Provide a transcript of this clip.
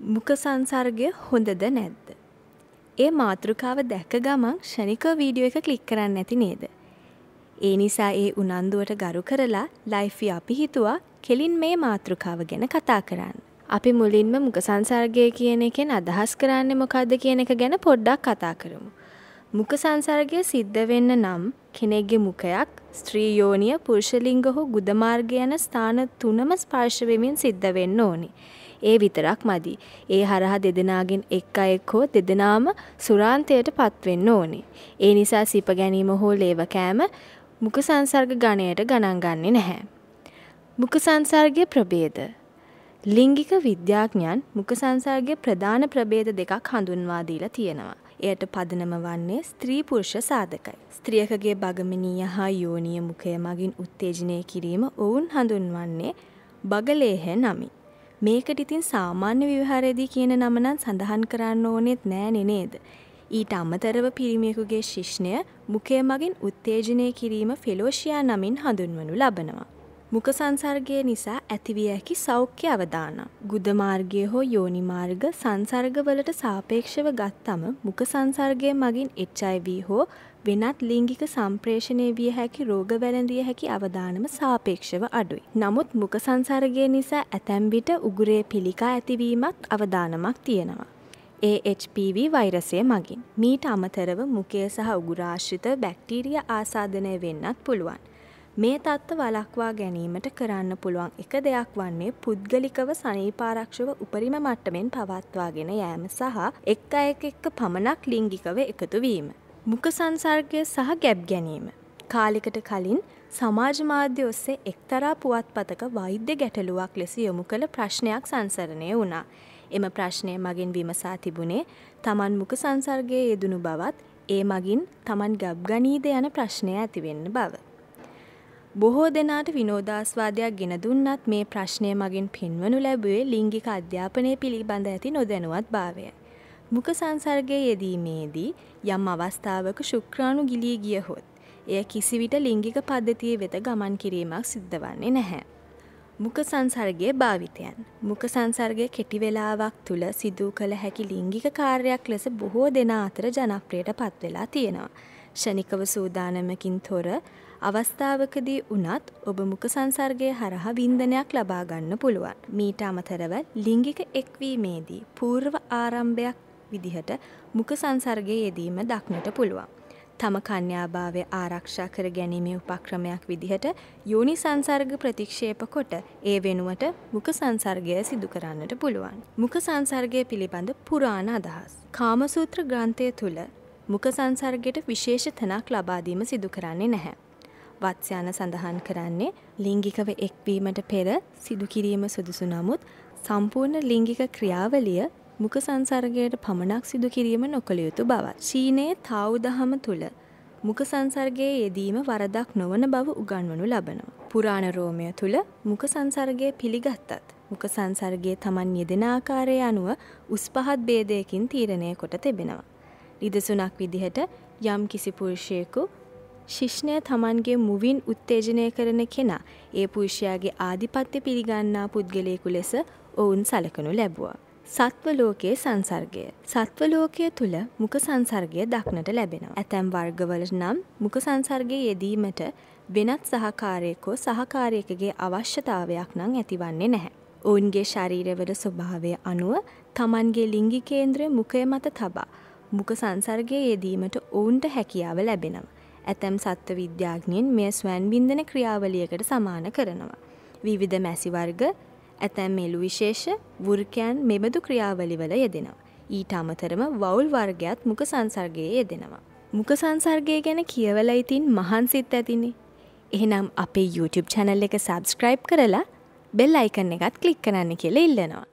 මුඛ සංසර්ගය හොඳද නැද්ද? ඒ මාතෘකාව දැක්ක ගමන් ෂණිකව වීඩියෝ එක ක්ලික් කරන්න ඇති නේද? ඒ නිසා ඒ උනන්දුවට ගරු කරලා ලයිෆ්වි අපි හිතුවා කෙලින් මේ මාතෘකාව ගැන කතා කරන්න. අපි මුලින්ම මුඛ සංසර්ගය කියන එකෙන් අදහස් කරන්නේ මොකද්ද කියන එක ගැන පොඩ්ඩක් කතා කරමු. මුඛ සංසර්ගය සිද්ධ වෙන්න නම් කෙනෙක්ගේ මුඛයක් ස්ත්‍රී යෝනිය පුරුෂලිංග හෝ ගුදමාර්ග යන ස්ථාන තුනම ස්පර්ශ වෙමින් සිද්ධ වෙන්න ඕනි. ඒ විතරක් මදි. ඒ හරහා දෙදෙනාගෙන් එක් අයෙක් හෝ දෙදෙනාම සුරාන්තයට පත්වෙන්න ඕනි. ඒ නිසා සිප ගැනීම හෝ ලේව කෑම මුඛ සංසර්ග ගණයට ගණන් ගන්නේ නැහැ. මුඛ සංසර්ගයේ ප්‍රභේද ලිංගික විද්‍යාඥයන් මුඛ සංසර්ගයේ ප්‍රධාන ප්‍රභේද දෙකක් හඳුන්වා දීලා තියෙනවා. එයට පදනම වන්නේ ස්ත්‍රී පුරුෂ සාධකයි. ස්ත්‍රියකගේ බගමිනීය හා යෝනිය මුඛය මගින් උත්තේජනය කිරීම ඔවුන් හඳුන්වන්නේ බගලේහ නමින්. මේකට ඉතින් සාමාන්‍ය විවහාරයේදී කියන නමනම් සඳහන් කරන්න ඕනෙත් නෑනේ නේද. ඊට අමතරව පිරිමියෙකුගේ ශිෂ්ණය මුඛය මගින් උත්තේජනය කිරීම ෆෙලෝෂියා නමින් හඳුන්වනු ලබනවා. මුඛ සංසර්ගය නිසා ඇතිවිය හැකි සෞඛ්‍ය අවදානම්. ගුදමාර්ගය හෝ යෝනිමාර්ග සංසර්ගවලට සාපේක්ෂව ගත්තම මුඛ සංසර්ගය මගින් HIV හෝ වෙනත් ලිංගික සම්ප්‍රේෂණය විය හැකි රෝග වැළඳිය හැකි අවදානම සාපේක්ෂව අඩුයි. නමුත් මුඛ සංසර්ගය නිසා ඇතැම් විට උගුරේ පිළිකා ඇතිවීමත් අවදානමක් තියෙනවා. AHPV වෛරසය මගින්. මීට අමතරව මුකය සහ උගුරාශ්‍රිත බැක්ටීරිය ආසාධනය වෙන්නත් පුළුවන්. මේ තත්ත්ව වලක්වා ගැනීමට කරන්න පුළුවන් එක දෙයක් වන්නේ පුද්ගලිකව සනීපාරක්ෂව උපරිම මට්ටමෙන් පවත්වාගෙන යෑම සහ එක් අයෙක් එක්ක පමණක් ලිංගිකව එකතු වීම. මුක සංසර්ගය සහ ගැබ් ගැනීම. කාලෙකට කලින් සමාජ මාධ්‍ය ඔස්සේ එක්තරා පුවත්පතක වෛද්‍ය ගැටලුවක් ලෙස යොමු කළ ප්‍රශ්නයක් සංසරණය වුණා. එම ප්‍රශ්නය මගින් විමසා තිබුණේ තමන් මුක සංසර්ගයේ යෙදුණු බවත් ඒ මගින් තමන් ගබ්ගනීද යන ප්‍රශ්නය ඇතිවෙන්න බව. බොහෝ දෙනාට විනෝදාස්වාදයක් ගෙන දුන්නත් මේ ප්‍රශ්නය මගින් පෙන්වනු ලැබුවේ ලිංගික අධ්‍යාපනය පිළිබඳ ඇති නොදැනුවත් භාවය. මුක සංසර්ගයේ යෙදීමේදී යම් අවස්ථාවක ශුක්‍රාණු ගිලී ගියහොත්, එය කිසිවිට ලිංගික පද්ධතිය වෙත ගමන් කිරීමක් සිද්ධ වන්නේ නැහැ. මුක සංසර්ගයේ භාවිතයන්. මුක සංසර්ගය කෙටි වෙලාවක් තුළ සිදු කළ හැකි ලිංගික කාර්යයක් ලෙස බොහෝ දෙනා අතර ජනප්‍රියට පත්වෙලා තියෙනවා. ෂණිකව සූදානමකින් තොර අවස්ථාවකදී වනත් ඔබ මුක සංසර්ගය හරහා වින්දනයක් ලබාගන්න පුළුවන්. මීට අමතරව ලිංගික එක්වීමේදී පූර්ව ආරම්භයක් විදිහට මුක සංසර්ගය යෙදීම දක්නට පුළුවන්. තම කන්‍යාභාවය ආරක්ෂා කර ගැනීමේ උපක්‍රමයක් විදිහට යෝනි සංසර්ග ප්‍රතික්ෂේප කොට ඒ වෙනුවට මුක සංසර්ගය සිදු කරන්නට පුළුවන්. මුක සංසර්ගය පිළිබඳ පුරාණ අදහස්. කාමසූත්‍ර ග්‍රන්ථය තුළ මුඛ සංසර්ගයට විශේෂ තැනක් ලබා දීම සිදු කරන්නේ නැහැ. වත්ස්‍යාන සඳහන් කරන්නේ ලිංගිකව එක්වීමට පෙර සිදු කිරීම සුදුසු නමුත් සම්පූර්ණ ලිංගික ක්‍රියාවලිය මුඛ සංසර්ගයට පමණක් සිදු කිරීම නොකළ යුතු බවත්. චීනයේ තාවු දහම තුළ මුඛ සංසර්ගයේ යෙදීම වරදක් නොවන බව උගන්වනු ලබනවා. පුරාණ රෝමය තුළ මුඛ සංසර්ගය පිළිගත්තත් මුඛ සංසර්ගයේ Taman යෙදෙන ආකාරය අනුව උස් පහත් ભેදයකින් තීරණය කොට තිබෙනවා. නිදසුනක් විදිහට යම් කිසි පුරුෂයෙකු ශිෂ්ණය තමන්ගේ මුවින් උත්තේජනය කරන කෙනා ඒ පුරුෂයාගේ ආධිපත්‍ය පිළිගන්නා පුද්ගලයෙකු ලෙස ඔවුන් සලකනු ලැබුවා. සත්වලෝකයේ සංසර්ගය. සත්වලෝකය තුළ මුක සංසර්ගය දක්නට ලැබෙනවා. ඇතැම් වර්ගවල නම් මුක සංසර්ගය යෙදීමට වෙනත් සහකාරයෙකෝ සහකාරයකගේ අවශ්‍යතාවයක් නම් ඇතිවන්නේ නැහැ. ඔවුන්ගේ ශරීරවල ස්වභාවය අනුව තමන්ගේ ලිංගි කේන්ද්‍රය මුකය මත තබා මුක සංසර්ගය යෙදීමට ඔවුන්ට හැකියාව ලැබෙනවා. ඇතැම් සත්ව විද්‍යාඥයෙන් මෙය ස්වැන් බින්දන ක්‍රියාවලියකට සමාන කරනවා. විවිධ මැසිවර්ග ඇතැම් මෙලු විශේෂ වෘකයන් මෙබඳු ක්‍රියාවලිවල යෙදෙනවා. ඊට අමතරම වවුල් වර්ගයත් මුක සංසර්ගයේ යෙදෙනවා. මුක සංසර්ගය ගැන කියවල ඉතින් මහන්සිත් ඇතිනේ. එහෙනම් අපේ YouTube චැනල් එක සබස්ක්‍රයිබ් කරලා බෙල් අයිකන් එකත් කලික් කරන්න කියලා ඉල්ලනවා.